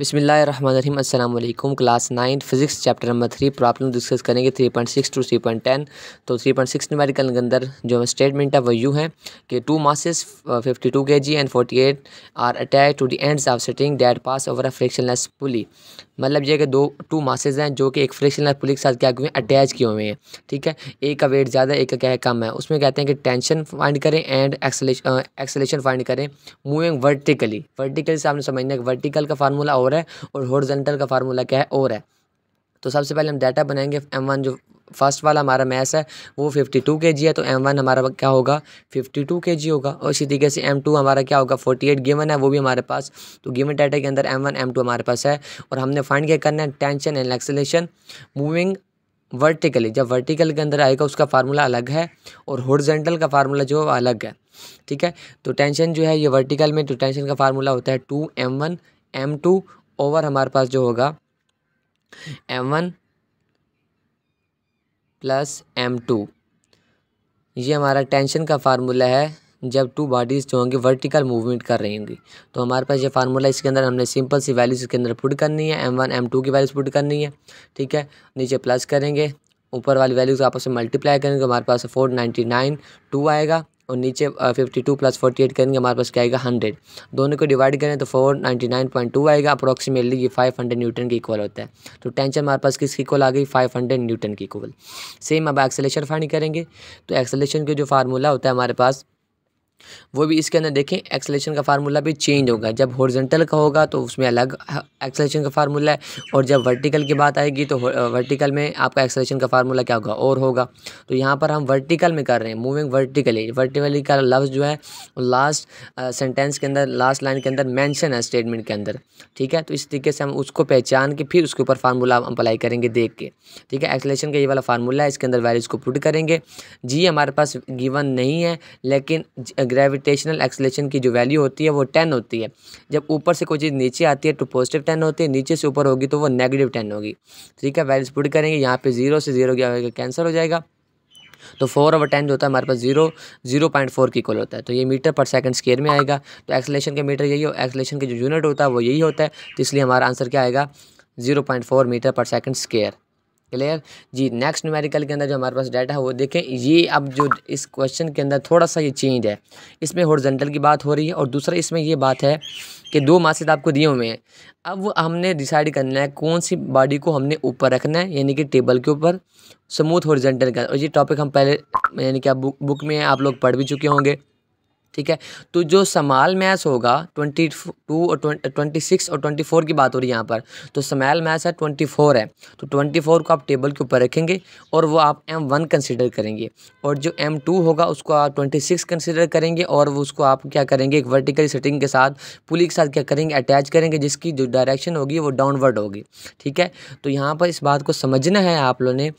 बिसमीम अल्लाम class nine physics chapter number three problem discuss करेंगे three point six to three point ten तो three point six numerical के अंदर जो स्टेटमेंट है वो यूँ है कि to masses fifty two K G and forty eight are attach to the end of string that pass over a frictionless pulley मतलब ये कि दो टू मासेज हैं जो कि एक लेस पुली के साथ क्या हुए हैं अटैच किए हुए हैं ठीक है एक का वेट ज़्यादा एक का क्या है कम है उसमें कहते हैं कि टेंशन फाइंड करें एंड एक्सलेशन फाइंड करें मूविंग वर्टिकली वर्टिकली से आपने समझना है वर्टिकल का फार्मूला और और है और हॉर्जेंटल का फार्मूला क्या है और है तो सबसे पहले हम डाटा बनाएंगे एम वन जो फर्स्ट वाला हमारा मैस है वो फिफ्टी टू के जी है तो एम वन हमारा क्या होगा फिफ्टी टू के जी होगा और इसी तरीके से एम टू हमारा क्या होगा फोर्टी एट गिवन है वो भी हमारे पास तो गिवन डाटा के अंदर एम वन एम टू हमारे पास है और हमने फाइंड क्या करना है tension and acceleration moving vertically जब वर्टिकल के अंदर आएगा उसका फार्मूला अलग है और हॉर्जेंटल का फार्मूला जो अलग है ठीक है तो टेंशन जो है ये वर्टिकल में तो टेंशन का फार्मूला होता है two M one M two over हमारे पास जो होगा M one plus M two ये हमारा टेंशन का फार्मूला है जब टू बॉडीज़ जो होंगी वर्टिकल मूवमेंट कर रही होंगी तो हमारे पास ये फार्मूला इसके अंदर हमने सिंपल सी वैल्यूज़ इसके अंदर पुट करनी है एम वन एम टू की वैल्यूज़ पुट करनी है ठीक है नीचे प्लस करेंगे ऊपर वाली वैल्यूज़ आपस में मल्टीप्लाई करेंगे तो हमारे पास फोर नाइन्टी नाइन टू आएगा और नीचे fifty two plus forty eight करेंगे हमारे पास क्या आएगा हंड्रेड दोनों को डिवाइड करें तो four ninety nine point two आएगा अप्रॉक्सीमेटली ये फाइव हंड्रेड न्यूटन की इक्वल होता है तो टेंशन हमारे पास किसकी इक्वल आ गई फाइव हंड्रेड न्यूटन की इक्वल सेम अब एक्सेलेशन फाइंड करेंगे तो एक्सेलेशन के जो फार्मूला होता है हमारे पास वो भी इसके अंदर देखें एक्सलेशन का फार्मूला भी चेंज होगा जब हॉर्जेंटल का होगा तो उसमें अलग एक्सलेशन का फार्मूला है और जब वर्टिकल की बात आएगी तो वर्टिकल में आपका एक्सलेशन का फार्मूला क्या होगा और होगा तो यहाँ पर हम वर्टिकल में कर रहे हैं मूविंग वर्टिकली वर्टिकली का लफ्ज़ जो है लास्ट सेंटेंस के अंदर लास्ट लाइन के अंदर मैंशन है स्टेटमेंट के अंदर ठीक है तो इस तरीके से हम उसको पहचान के फिर उसके ऊपर फार्मूला हम अप्लाई करेंगे देख के ठीक है एक्सलेशन का ये वाला फार्मूला है इसके अंदर वैल्यूज़ को पुट करेंगे जी हमारे पास गिवन नहीं है लेकिन ग्रेविटेशनल एक्सलेशन की जो वैल्यू होती है वो टेन होती है जब ऊपर से कोई चीज़ नीचे आती है तो पॉजिटिव टेन होती है नीचे से ऊपर होगी तो वो नेगेटिव टेन होगी ठीक है वैल्यूज पुट करेंगे यहाँ पे जीरो से जीरो क्या होगा कैंसिल हो जाएगा तो फोर ओवर टेन जो होता है हमारे पास जीरो जीरो पॉइंट फोर की कॉल होता है तो ये मीटर पर सेकंड स्केयर में आएगा तो एक्सलेशन का मीटर यही हो एक्सलेशन का जो यूनिट होता है वो यही होता है तो इसलिए हमारा आंसर क्या आएगा zero point four metre per second square clear जी नेक्स्ट न्यूमेरिकल के अंदर जो हमारे पास डाटा है वो देखें ये अब जो इस क्वेश्चन के अंदर थोड़ा सा ये चेंज है इसमें हॉर्जेंटल की बात हो रही है और दूसरा इसमें ये बात है कि दो मासिद आपको दिए हुए हैं अब हमने डिसाइड करना है कौन सी बॉडी को हमने ऊपर रखना है यानी कि टेबल के ऊपर स्मूथ हॉर्जेंटल का और ये टॉपिक हम पहले यानी कि आप बुक में आप लोग पढ़ भी चुके होंगे ठीक है तो जो समाल मैथ होगा ट्वेंटी टू और ट्वेंटी सिक्स और ट्वेंटी फोर की बात हो रही है यहाँ पर तो समाल मैथ है ट्वेंटी फोर है तो ट्वेंटी फोर को आप टेबल के ऊपर रखेंगे और वो आप एम वन कंसिडर करेंगे और जो एम टू होगा उसको आप ट्वेंटी सिक्स कंसिडर करेंगे और वो उसको आप क्या करेंगे एक वर्टिकल सेटिंग के साथ पुली के साथ क्या करेंगे अटैच करेंगे जिसकी जो डायरेक्शन होगी वो डाउनवर्ड होगी ठीक है तो यहाँ पर इस बात को समझना है आप लोगों ने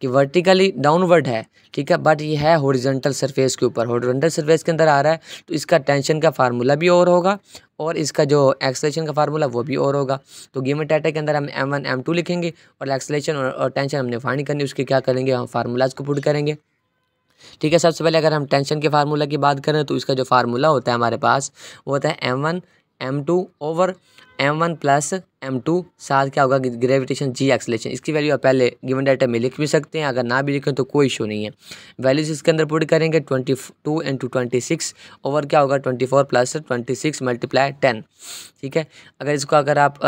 कि वर्टिकली डाउनवर्ड है ठीक है बट ये है हॉरिजेंटल सरफेस के ऊपर हॉरिजेंटल सरफेस के अंदर आ रहा है है तो इसका टेंशन का फार्मूला भी और होगा और इसका जो एक्सलेशन का फार्मूला वो भी और होगा तो गेम टाटा के अंदर हम एम वन एम टू लिखेंगे और एक्सलेशन और, और टेंशन हमने फाइंड करनी उसके क्या करेंगे हम फार्मूलाज को पुट करेंगे ठीक है सबसे पहले अगर हम टेंशन के फार्मूला की बात करें तो इसका जो फार्मूला होता है हमारे पास वो होता है M one M two over M one plus M two साथ क्या होगा ग्रेविटेशन जी एक्सलेशन इसकी वैल्यू आप पहले गिवन डाटा में लिख भी सकते हैं अगर ना भी लिखें तो कोई इशू नहीं है वैल्यूज इसके अंदर पुट करेंगे twenty two into twenty six over क्या होगा twenty four plus twenty six multiply ten ठीक है अगर इसको अगर आप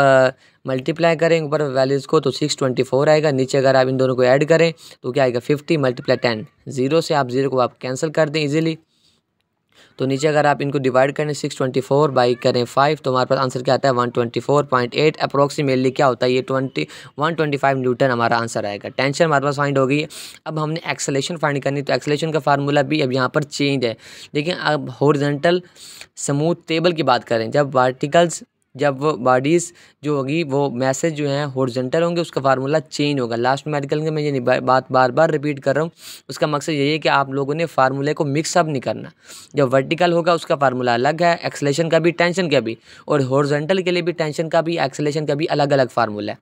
मल्टीप्लाई करें ऊपर वैल्यूज़ को तो सिक्स ट्वेंटी फोर आएगा नीचे अगर आप इन दोनों को ऐड करें तो क्या आएगा फिफ्टी मल्टीप्लाई टेन जीरो से आप जीरो को आप कैंसिल कर दें ईजिली तो नीचे अगर आप इनको डिवाइड करें सिक्स ट्वेंटी फोर बाई करें फाइव तो हमारे पास आंसर क्या आता है one twenty four point eight approximately क्या होता है ये twenty one twenty five newton हमारा आंसर आएगा टेंशन हमारे पास फाइंड हो गई है अब हमने एक्सलेशन फाइंड करनी तो एक्सलेशन का फार्मूला भी अब यहाँ पर चेंज है लेकिन अब हॉरिजेंटल समूथ टेबल की बात करें जब पार्टिकल्स जब वो बॉडीज़ जो होगी वो मैसेज जो है हॉर्जेंटल होंगे उसका फार्मूला चेंज होगा लास्ट मेडिकल में मैं ये बात बार बार रिपीट कर रहा हूँ उसका मकसद यही है कि आप लोगों ने फार्मूले को मिक्सअप नहीं करना जब वर्टिकल होगा उसका फार्मूला अलग है एक्सलेशन का भी टेंशन का भी और हॉर्जेंटल के लिए भी टेंशन का भी एक्सलेशन का भी अलग अलग फार्मूला है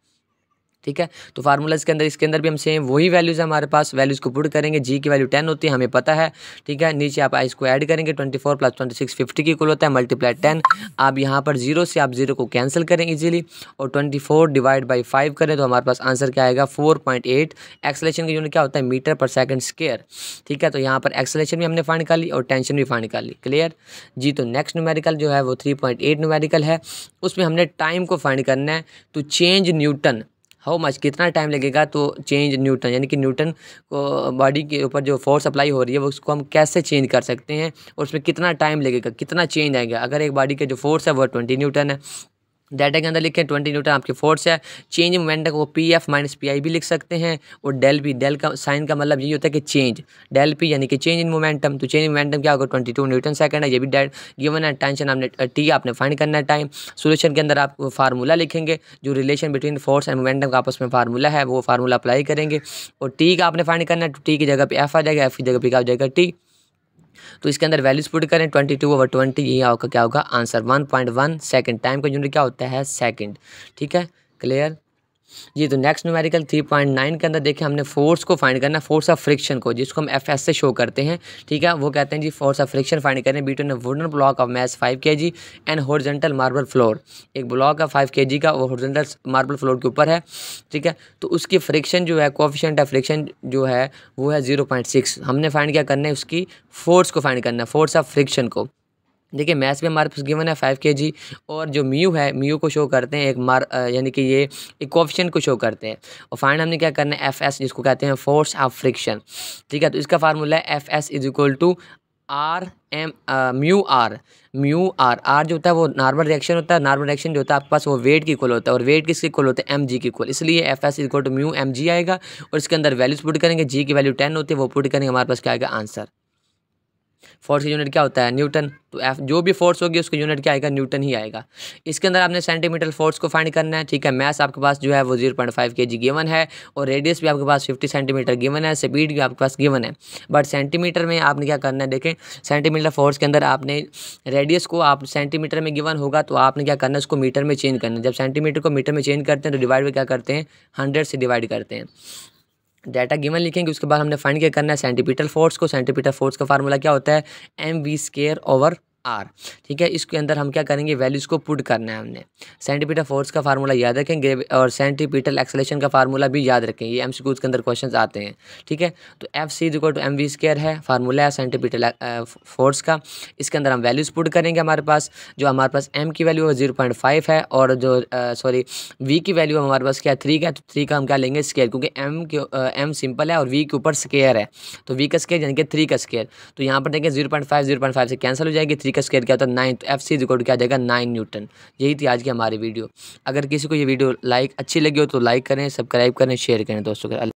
ठीक है तो फार्मूलाज के अंदर इसके अंदर भी हम सेम वही वैल्यूज़ है हमारे पास वैल्यूज़ को पुट करेंगे जी की वैल्यू टेन होती है हमें पता है ठीक है नीचे आप इसको ऐड करेंगे twenty four plus twenty six fifty की कुल होता है मल्टीप्लाई टेन आप यहाँ पर जीरो से आप जीरो को कैंसिल करें ईजिली और twenty four divide by five करें तो हमारे पास आंसर क्या आएगा फोर पॉइंट एट एक्सलेशन का यूनिट क्या होता है मीटर पर सेकेंड स्केयर ठीक है तो यहाँ पर एक्सलेशन भी हमने फाइंड कर ली और टेंशन भी फाइंड कर ली क्लियर जी तो नेक्स्ट न्यूमेरिकल जो है वो थ्री पॉइंट एट न्यूमेरिकल है उसमें हमने टाइम को फाइंड करना है to change newton how much कितना टाइम लगेगा तो चेंज न्यूटन यानी कि न्यूटन को बॉडी के ऊपर जो फोर्स अप्लाई हो रही है वो उसको हम कैसे चेंज कर सकते हैं और उसमें कितना टाइम लगेगा कितना चेंज आएगा अगर एक बॉडी का जो फोर्स है वो ट्वेंटी न्यूटन है डाटा के अंदर लिखें ट्वेंटी न्यूटन आपकी फोर्स है चेंज मोमेंटम को P F minus P I भी लिख सकते हैं और डेल पी डेल का साइन का मतलब यही होता है कि चेंज डेल पी यानी कि चेंज इन मोमेंटम तो चेंज मोमेंटम क्या होगा ट्वेंटी टू न्यूटन सेकंड है ये भी डेट गिवन है टेंशन आपने टी आपने फाइंड करना है टाइम सोल्यूशन के अंदर आप फार्मूला लिखेंगे जो relation between force and momentum का आपस में फार्मूला है वो फार्मूला अप्लाई करेंगे और टी का आपने फाइंड करना है टी तो की जगह पर एफ आ जाएगा एफ की जगह पर क्या हो जाएगा टी तो इसके अंदर वैल्यूज पुट करें ट्वेंटी टू ओवर ट्वेंटी ये आपका क्या होगा answer one point one second time का यूनिट क्या होता है सेकेंड ठीक है क्लियर जी तो next numerical three point nine के अंदर देखें हमने फोर्स को फाइंड करना फोर्स ऑफ फ्रिक्शन को जिसको हम एफ एस से शो करते हैं ठीक है वो कहते हैं जी फोर्स ऑफ फ्रिक्शन फाइंड करें between wooden block of mass five K G and horizontal marble floor एक ब्लॉक है फाइव के जी का वो हॉर्जेंटल मार्बल फ्लोर के ऊपर है ठीक है तो उसकी फ्रिक्शन जो है कोफिशेंट ऑफ फ्रिक्शन जो है वो है जीरो पॉइंट सिक्स हमने फाइंड क्या करना है उसकी फोर्स को फाइंड करना है फोर्स ऑफ फ्रिक्शन को देखिए मैथ्स में हमारे पास गिवन है फाइव के जी और जो म्यू है म्यू को शो करते हैं एक मार यानी कि ये एक ऑप्शन को शो करते हैं और फाइंड हमने क्या करना है एफ एस जिसको कहते हैं फोर्स ऑफ फ्रिक्शन ठीक है तो इसका फार्मूला है F S is equal to R M mu R mu R R जो होता है वो नॉर्मल रिएक्शन होता है नॉर्मल रिएक्शन जो होता है आपके पास वो वेट की कुल होता है और वेट किसके इक्वल होता है एम जी की कुल इसलिए F S equal to mu M G आएगा और इसके अंदर वैल्यूज पुट करेंगे जी की वैल्यू टेन होती है वो पुट करेंगे हमारे पास क्या आएगा आंसर फोर्स की यूनिट क्या होता है न्यूटन तो एफ जो भी फोर्स होगी उसका यूनिट क्या आएगा न्यूटन ही आएगा इसके अंदर आपने सेंटीमीटर फोर्स को फाइंड करना है ठीक है मैस आपके पास जो है वो जीरो पॉइंट फाइव के जी गिवन है और रेडियस भी आपके पास फिफ्टी सेंटीमीटर गिवन है स्पीड भी आपके पास गिवन है बट सेंटीमीटर में आपने क्या करना है देखें सेंटीमीटर फोर्स के अंदर आपने रेडियस को आप सेंटीमीटर में गिवन होगा तो आपने क्या करना है उसको मीटर में चेंज करना है जब सेंटीमीटर को मीटर में चेंज करते हैं तो डिवाइड में क्या करते हैं हंड्रेड से डिवाइड करते हैं डाटा गिवन लिखेंगे उसके बाद हमने फाइंड क्या करना है सेंटीपीटल फोर्स को सेंटीपीटल फोर्स का फार्मूला क्या होता है M V square over R ठीक है इसके अंदर हम क्या करेंगे वैल्यूज़ को पुट करना है हमने सेंटीपीटल फोर्स का फार्मूला याद रखेंगे और सेंटीपीटल एक्सलेशन का फार्मूला भी याद रखें ये एम के अंदर क्वेश्चन आते हैं ठीक है तो F C equal to M V square है फार्मूला है सेंटीपीटल फोर्स का इसके अंदर हम वैल्यूज़ पुट करेंगे हमारे पास जो हमारे पास एम की वैल्यू है जीरो पॉइंट फाइव है और जो सॉरी वी की वैल्यू हमारे पास क्या है थ्री का तो थ्री का हम क्या लेंगे स्केयर क्योंकि एम एम सिंपल है और वी के ऊपर स्केयर है तो वी का स्केयर यानी कि थ्री का स्केयर तो यहाँ पर देखें zero point five zero point five से कैंसिल हो जाएगी थ्री थ्री का स्क्वायर क्या होता है नाइन तो एफ सी इज इक्वल क्या जाएगा नाइन न्यूटन यही थी आज की हमारी वीडियो अगर किसी को ये वीडियो लाइक अच्छी लगी हो तो लाइक करें सब्सक्राइब करें शेयर करें दोस्तों